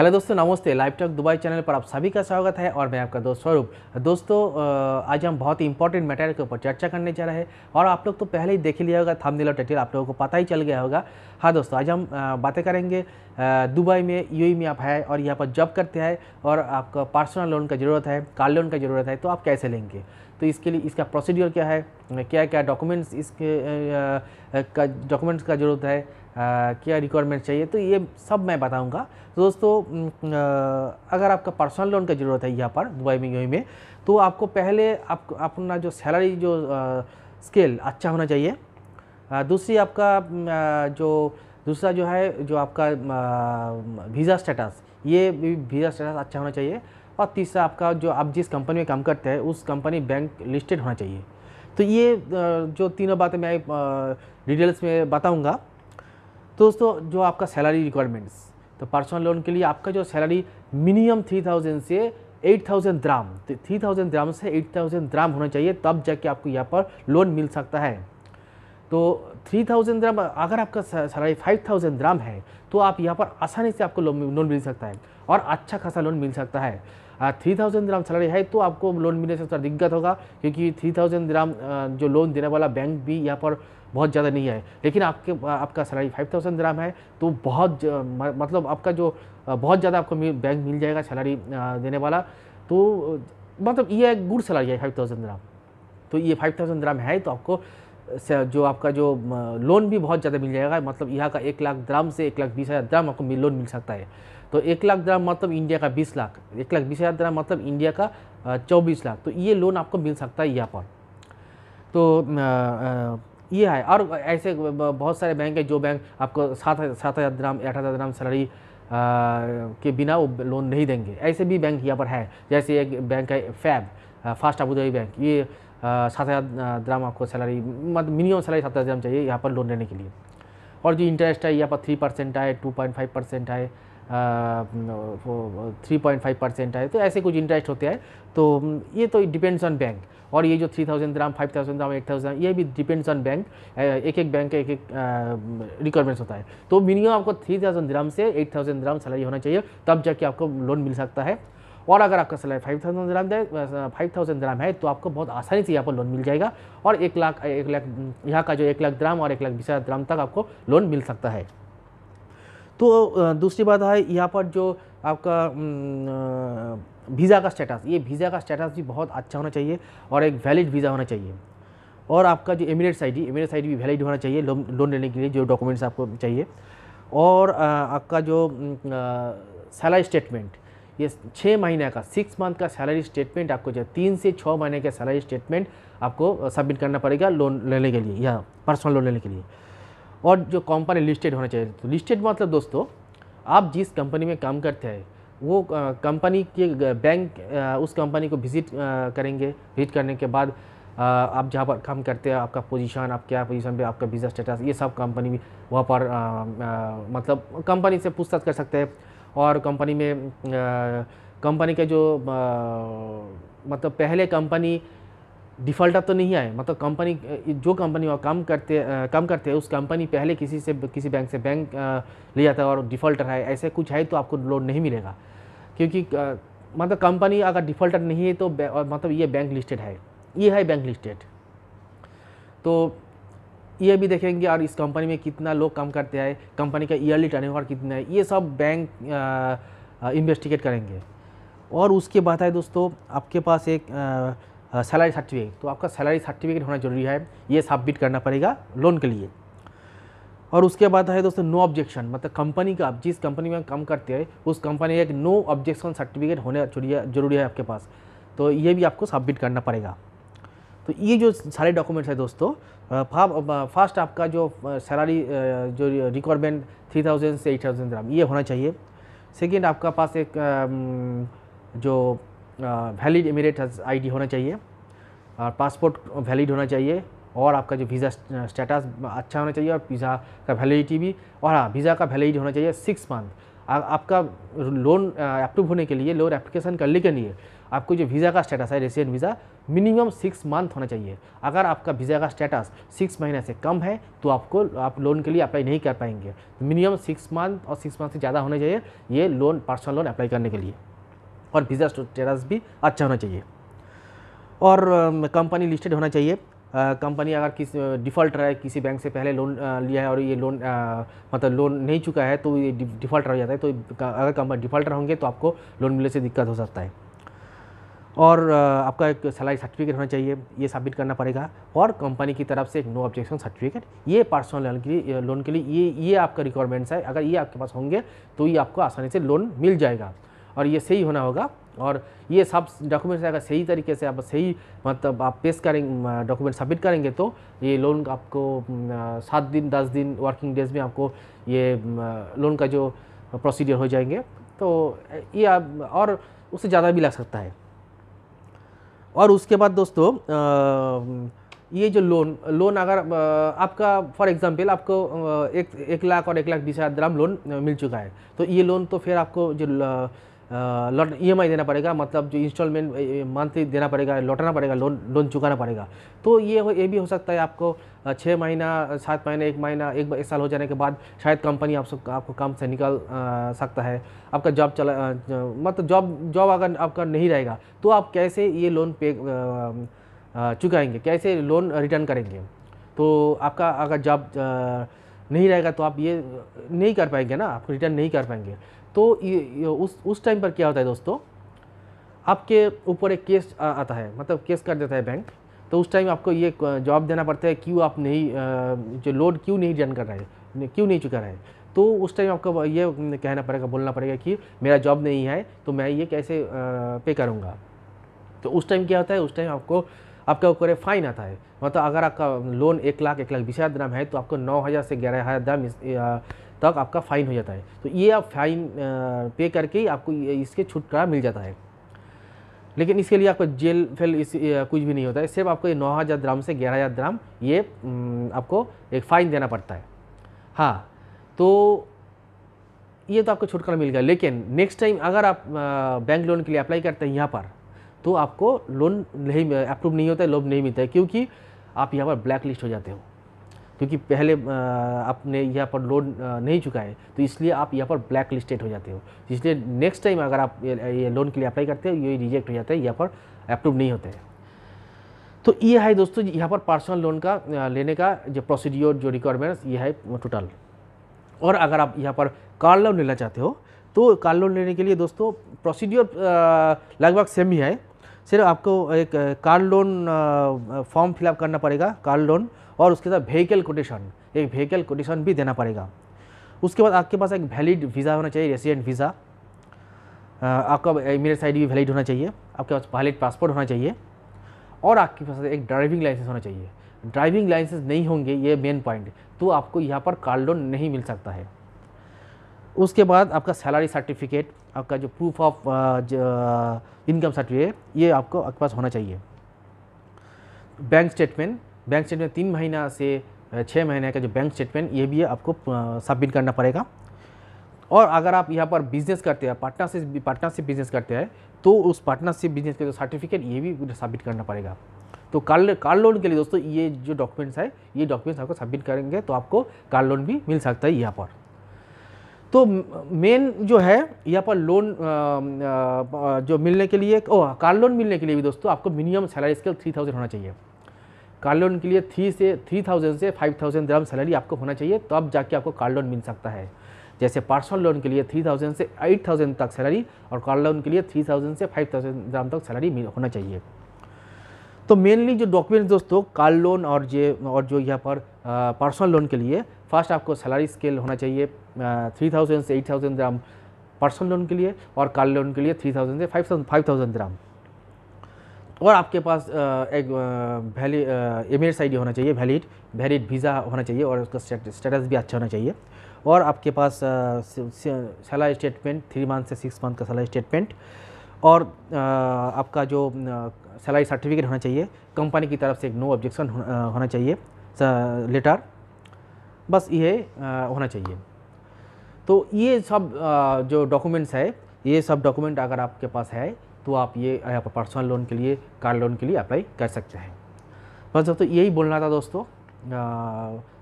hello दोस्तों नमस्ते live talk Dubai channel पर आप सभी का स्वागत है और मैं आपका दोस्त स्वरूप दोस्तों आज हम बहुत ही इंपॉर्टेंट मैटर के ऊपर चर्चा करने जा रहे हैं और आप लोग तो पहले ही देख लिया होगा थंबनेल और टाइटल आप लोगों को पता ही चल गया होगा हाँ दोस्तों आज हम बातें करेंगे दुबई में यू में आप है और यहाँ पर जॉब करते हैं और आपका पर्सनल लोन का ज़रूरत है कार लोन का ज़रूरत है तो आप कैसे लेंगे तो इसके लिए इसका प्रोसीड्योर क्या है क्या क्या डॉक्यूमेंट्स इसके का डॉक्यूमेंट्स का ज़रूरत है क्या रिक्वायरमेंट चाहिए तो ये सब मैं बताऊंगा दोस्तों अगर आपका पर्सनल लोन का ज़रूरत है यहाँ पर दुबई में यू में तो आपको पहले आप अपना जो सैलरी जो स्केल अच्छा होना चाहिए दूसरी आपका जो दूसरा जो है जो आपका वीज़ा स्टेटस ये वीज़ा स्टेटस अच्छा होना चाहिए और तीसरा आपका जो आप जिस कंपनी में काम करते हैं उस कंपनी बैंक लिस्टेड होना चाहिए तो ये जो तीनों बातें मैं डिटेल्स में बताऊँगा तो दोस्तों जो आपका सैलरी रिक्वायरमेंट्स तो पर्सनल लोन के लिए आपका जो सैलरी मिनिमम थ्री थाउजेंड से एट थाउजेंड द्राम थ्री थाउजेंड द्राम से एट थाउजेंड द्राम होना चाहिए तब जाके आपको यहाँ पर लोन मिल सकता है तो थ्री थाउजेंड द्राम अगर आपका सैलरी फाइव थाउजेंड द्राम है तो आप यहाँ पर आसानी से आपको लोन मिल सकता है और अच्छा खासा लोन मिल सकता है थ्री हाँ, थाउजेंड ग्राम सैलरी है तो आपको लोन मिलने से थोड़ा दिक्कत होगा क्योंकि थ्री थाउजेंड ग्राम जो लोन देने वाला बैंक भी यहाँ पर बहुत ज़्यादा नहीं है लेकिन आपके आपका सैलरी फाइव थाउजेंड ग्राम है तो बहुत मतलब आपका जो बहुत ज़्यादा आपको बैंक मिल जाएगा सैलरी देने वाला तो मतलब ये गुड सैलरी है फाइव थाउजेंड ग्राम तो ये फाइव थाउजेंड ग्राम है तो आपको से जो आपका जो लोन भी बहुत ज़्यादा मिल जाएगा मतलब यहाँ का एक लाख ग्राम से एक लाख बीस हज़ार ग्राम आपको लोन मिल सकता है तो एक लाख ग्राम मतलब इंडिया का बीस लाख एक लाख बीस हज़ार ग्राम मतलब इंडिया का चौबीस लाख तो ये लोन आपको मिल सकता है यहाँ पर तो ये है और ऐसे बहुत सारे बैंक हैं जो बैंक आपको सात सात हज़ार ग्राम आठ हज़ार ग्राम सैलरी के बिना वो लोन नहीं देंगे ऐसे भी बैंक यहाँ पर है जैसे एक बैंक है फैब फास्ट अबू बैंक ये सात हज़ार ग्राम आपको सैलरी मतलब मिनिमम सैलरी सात हज़ार ग्राम चाहिए यहाँ पर लोन लेने के लिए और जो इंटरेस्ट है यहाँ पर थ्री परसेंट है टू पॉइंट फाइव परसेंट है थ्री पॉइंट फाइव परसेंट है तो ऐसे कुछ इंटरेस्ट होते हैं तो ये तो डिपेंड्स ऑन बैंक और ये जो थ्री थाउजेंड ग्राम फाइव थाउजेंड ग्राम एट थाउजेंड ये भी डिपेंड्स ऑन बैंक एक एक बैंक का एक एक रिक्वायरमेंट्स होता है तो मिनिमम आपको थ्री थाउजेंड ग्राम से एट थाउजेंड ग्राम सैलरी होना चाहिए तब जाके आपको लोन मिल सकता है और अगर आपका सैलरी फाइव थाउजेंड ग्राम है फाइव थाउजेंड ग्राम है तो आपको बहुत आसानी से यहाँ पर लोन मिल जाएगा और एक लाख एक लाख यहाँ का जो एक लाख ग्राम और एक लाख बीस हज़ार ग्राम तक आपको लोन मिल सकता है तो दूसरी बात है यहाँ पर जो आपका वीज़ा का स्टेटस ये वीज़ा का स्टेटस भी बहुत अच्छा होना चाहिए और एक वैलिड वीज़ा होना चाहिए और आपका जो Emirates I D Emirates I D भी वैलिड होना चाहिए लोन लोन लेने के लिए जो डॉक्यूमेंट्स आपको चाहिए और आपका जो सैलरी स्टेटमेंट ये छः महीने का सिक्स मंथ का सैलरी स्टेटमेंट आपको जो तीन से छः महीने का सैलरी स्टेटमेंट आपको सबमिट करना पड़ेगा लोन लेने के लिए या पर्सनल लोन लेने के लिए और जो कंपनी लिस्टेड होना चाहिए तो लिस्टेड मतलब दोस्तों आप जिस कंपनी में काम करते हैं वो कंपनी के बैंक उस कंपनी को विज़िट करेंगे विजिट करने के बाद आप जहाँ पर काम करते हैं आपका पोजीशन आप क्या पोजीशन पे आपका बिजनेस स्टेटस ये सब कंपनी भी वहाँ पर आ, आ, मतलब कंपनी से पूछताछ कर सकते हैं और कंपनी में कंपनी के जो मतलब पहले कंपनी डिफ़ॉल्टर तो नहीं आए मतलब कंपनी जो कंपनी और काम करते काम करते हैं उस कंपनी पहले किसी से किसी बैंक से बैंक ले जाता है और डिफ़ॉल्टर है ऐसे कुछ है तो आपको लोन नहीं मिलेगा क्योंकि मतलब कंपनी अगर डिफ़ॉल्टर नहीं है तो मतलब ये बैंक लिस्टेड है ये है बैंक लिस्टेड तो ये भी देखेंगे और इस कंपनी में कितना लोग काम करते हैं कंपनी का ईयरली टर्नओवर कितना है ये सब बैंक इन्वेस्टिगेट करेंगे और उसके बाद है दोस्तों आपके पास एक सैलरी सर्टिफिकेट तो आपका सैलरी सर्टिफिकेट होना ज़रूरी है ये सबमिट करना पड़ेगा लोन के लिए और उसके बाद है दोस्तों नो ऑब्जेक्शन मतलब कंपनी का आप जिस कंपनी में काम करते हैं उस कंपनी का एक नो ऑब्जेक्शन सर्टिफिकेट होना जरूरी है आपके पास तो ये भी आपको सबमिट करना पड़ेगा तो ये जो सारे डॉक्यूमेंट्स है दोस्तों फास्ट आपका जो सैलरी जो रिक्वायरमेंट थ्री थाउजेंड से एट थाउजेंड ग्राम ये होना चाहिए सेकेंड आपका पास एक जो वैलिड आई आईडी होना चाहिए और पासपोर्ट वैलिड होना चाहिए और आपका जो वीज़ा स्टेटस अच्छा होना चाहिए और वीज़ा का वैलिडिटी भी और हाँ वीज़ा का वैलिडिटी होना चाहिए सिक्स मंथ आ, आपका लोन अप्रूव होने के लिए लोन एप्लीकेशन करने के लिए आपको जो वीज़ा का स्टेटस है resident visa minimum six month होना चाहिए अगर आपका वीज़ा का स्टेटस सिक्स महीने से कम है तो आपको आप लोन के लिए अप्लाई नहीं कर पाएंगे मिनिमम सिक्स मंथ और सिक्स मंथ से ज़्यादा होना चाहिए ये लोन पर्सनल लोन अप्लाई करने के लिए और वीज़ा स्टेटस भी अच्छा होना चाहिए और कंपनी लिस्टेड होना चाहिए कंपनी अगर किस रहा है किसी बैंक से पहले लोन लिया है और ये लोन मतलब लोन नहीं चुका है तो ये डिफ़ॉल्टर हो जाता है तो अगर कंपनी डिफ़ॉल्ट होंगे तो आपको लोन मिलने से दिक्कत हो सकता है और आपका एक सैलरी सर्टिफिकेट होना चाहिए ये सबमिट करना पड़ेगा और कंपनी की तरफ से एक नो ऑब्जेक्शन सर्टिफिकेट ये पर्सनल लोन के लिए लोन के लिए ये ये आपका रिक्वायरमेंट्स है अगर ये आपके पास होंगे तो ये आपको आसानी से लोन मिल जाएगा और ये सही होना होगा और ये सब डॉक्यूमेंट्स अगर सही तरीके से आप सही मतलब आप पेश करेंगे डॉक्यूमेंट सबमिट करेंगे तो ये लोन आपको सात दिन दस दिन वर्किंग डेज में आपको ये लोन का जो प्रोसीजर हो जाएंगे तो ये आप और उससे ज़्यादा भी लग सकता है और उसके बाद दोस्तों ये जो लोन लोन अगर आपका फॉर एग्जांपल आपको एक एक लाख और एक लाख बीस हज़ार ग्राम लोन मिल चुका है तो ये लोन तो फिर आपको जो लौट ई e देना पड़ेगा मतलब जो इंस्टॉलमेंट मंथली देना पड़ेगा लौटाना पड़ेगा लोन लोन चुकाना पड़ेगा तो ये हो ये भी हो सकता है आपको छः महीना सात महीने एक महीना एक, एक साल हो जाने के बाद शायद कंपनी आपको आपको काम से निकल आ, सकता है आपका जॉब चला आ, मतलब जॉब जॉब अगर आपका नहीं रहेगा तो आप कैसे ये लोन पे चुकाएंगे कैसे लोन रिटर्न करेंगे तो आपका अगर जॉब नहीं रहेगा तो आप ये नहीं कर पाएंगे ना आप रिटर्न नहीं कर पाएंगे तो ये, ये उस उस टाइम पर क्या होता है दोस्तों आपके ऊपर एक केस आ, आता है मतलब केस कर देता है बैंक तो उस टाइम आपको ये जवाब देना पड़ता है क्यों आप नहीं जो लोड क्यों नहीं जन कर रहे क्यों नहीं चुका रहे तो उस टाइम आपको ये कहना पड़ेगा बोलना पड़ेगा कि मेरा जॉब नहीं है तो मैं ये कैसे पे करूँगा तो उस टाइम क्या होता है उस टाइम आपको आपके ऊपर फाइन आता है मतलब अगर आपका लोन एक लाख एक लाख बीस हज़ार ग्राम है तो आपको नौ हज़ार से ग्यारह हज़ार दाम तक आपका फ़ाइन हो जाता है तो ये आप फाइन पे करके ही आपको इसके छुटकारा मिल जाता है लेकिन इसके लिए आपको जेल फेल इस कुछ भी नहीं होता है सिर्फ आपको ये नौ हज़ार ग्राम से ग्यारह हज़ार ग्राम ये आपको एक फ़ाइन देना पड़ता है हाँ तो ये तो आपको छुटकारा मिल गया लेकिन नेक्स्ट टाइम अगर आप बैंक लोन के लिए अप्लाई करते हैं यहाँ पर तो आपको लोन नहीं अप्रूव नहीं होता है लोन नहीं मिलता है क्योंकि आप यहाँ पर ब्लैक लिस्ट हो जाते हो क्योंकि पहले आपने यहाँ पर लोन नहीं चुका है तो इसलिए आप यहाँ पर ब्लैक लिस्टेड हो जाते हो इसलिए नेक्स्ट टाइम अगर आप ये लोन के लिए अप्लाई करते हो ये रिजेक्ट हो जाता है यहाँ पर अप्रूव नहीं होता है तो ये है दोस्तों यहाँ पर पर्सनल लोन का लेने का जो प्रोसीड्योर जो रिक्वायरमेंट्स ये है टोटल और अगर आप यहाँ पर कार लोन लेना चाहते हो तो कार लोन लेने के लिए दोस्तों प्रोसीड्योर लगभग सेम ही है सिर्फ आपको एक कार लोन फॉर्म फिलअप करना पड़ेगा कार लोन और उसके साथ व्हीकल कोटेशन एक व्हीकल कोटेशन भी देना पड़ेगा उसके बाद आपके पास एक वैलिड वीज़ा होना चाहिए रेसिडेंट वीज़ा आपका मेरे साइड भी वैलिड होना चाहिए आपके पास वैलिड पासपोर्ट होना चाहिए और आपके पास एक ड्राइविंग लाइसेंस होना चाहिए ड्राइविंग लाइसेंस नहीं होंगे ये मेन पॉइंट तो आपको यहाँ पर कार लोन नहीं मिल सकता है उसके बाद आपका सैलरी सर्टिफिकेट आपका जो प्रूफ ऑफ इनकम सर्टिफिकेट ये आपको आपके पास होना चाहिए बैंक स्टेटमेंट बैंक स्टेटमेंट तीन महीना से छः महीने का जो बैंक स्टेटमेंट ये भी आपको सबमिट करना पड़ेगा और अगर आप यहाँ पर बिजनेस करते हैं पार्टनरशिप पार्टनरशिप बिजनेस करते हैं तो उस पार्टनरशिप बिजनेस का जो सर्टिफिकेट ये भी सबमिट करना पड़ेगा तो कार कार लोन के लिए दोस्तों ये जो डॉक्यूमेंट्स है ये डॉक्यूमेंट्स आपको सबमिट करेंगे तो आपको कार लोन भी मिल सकता है यहाँ पर तो मेन जो है यहाँ पर लोन जो मिलने के लिए ओ कार लोन मिलने के लिए भी दोस्तों आपको minimum salary scale three thousand होना चाहिए कार लोन के लिए थ्री से थ्री थाउजेंड से फाइव थाउजेंड दराम सैलरी आपको होना चाहिए तब तो जाके आपको कार लोन मिल सकता है जैसे पर्सनल लोन के लिए थ्री थाउजेंड से एट थाउजेंड तक सैलरी और कार लोन के लिए थ्री थाउजेंड से फाइव थाउजेंड दराम तक सैलरी होना चाहिए तो मेनली जो डॉक्यूमेंट्स दोस्तों कार लोन और जे और जो यहाँ पर पर्सनल लोन के लिए फर्स्ट आपको सैलरी स्केल होना चाहिए थ्री थाउजेंड से एट थाउजेंड ग्राम पर्सनल लोन के लिए और कार लोन के लिए थ्री थाउजेंड से फाइव थाउजेंड फाइव थाउजेंड ग्राम और आपके पास एक वैलिड इमेज आई होना चाहिए वैलिड वैलिड वीज़ा होना चाहिए और उसका स्टेटस भी अच्छा होना चाहिए और आपके पास सैलरी स्टेटमेंट थ्री मंथ से सिक्स मंथ का सैलरी स्टेटमेंट और आपका जो सैलरी सर्टिफिकेट होना चाहिए कंपनी की तरफ से एक नो ऑब्जेक्शन होना चाहिए लेटर बस ये होना चाहिए तो ये सब जो डॉक्यूमेंट्स है ये सब डॉक्यूमेंट अगर आपके पास है तो आप ये आप पर्सनल लोन के लिए कार लोन के लिए अप्लाई कर सकते हैं बस दोस्तों यही बोलना था दोस्तों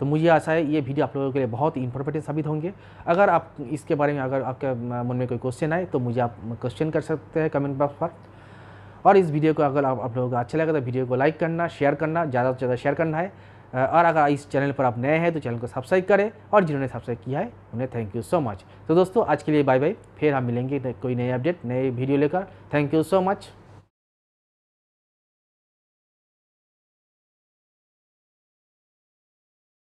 तो मुझे आशा है ये वीडियो आप लोगों के लिए बहुत इंफॉर्मेटिव साबित होंगे अगर आप इसके बारे में अगर आपके मन में कोई क्वेश्चन आए तो मुझे आप क्वेश्चन कर सकते हैं कमेंट बॉक्स पर और इस वीडियो को अगर आप, आप लोगों को अच्छा लगे तो वीडियो को लाइक करना शेयर करना ज़्यादा से ज़्यादा शेयर करना है और अगर इस चैनल पर आप नए हैं तो चैनल को सब्सक्राइब करें और जिन्होंने सब्सक्राइब किया है उन्हें थैंक यू सो मच तो दोस्तों आज के लिए बाय बाय फिर हम मिलेंगे कोई नए अपडेट नए वीडियो लेकर थैंक यू सो मच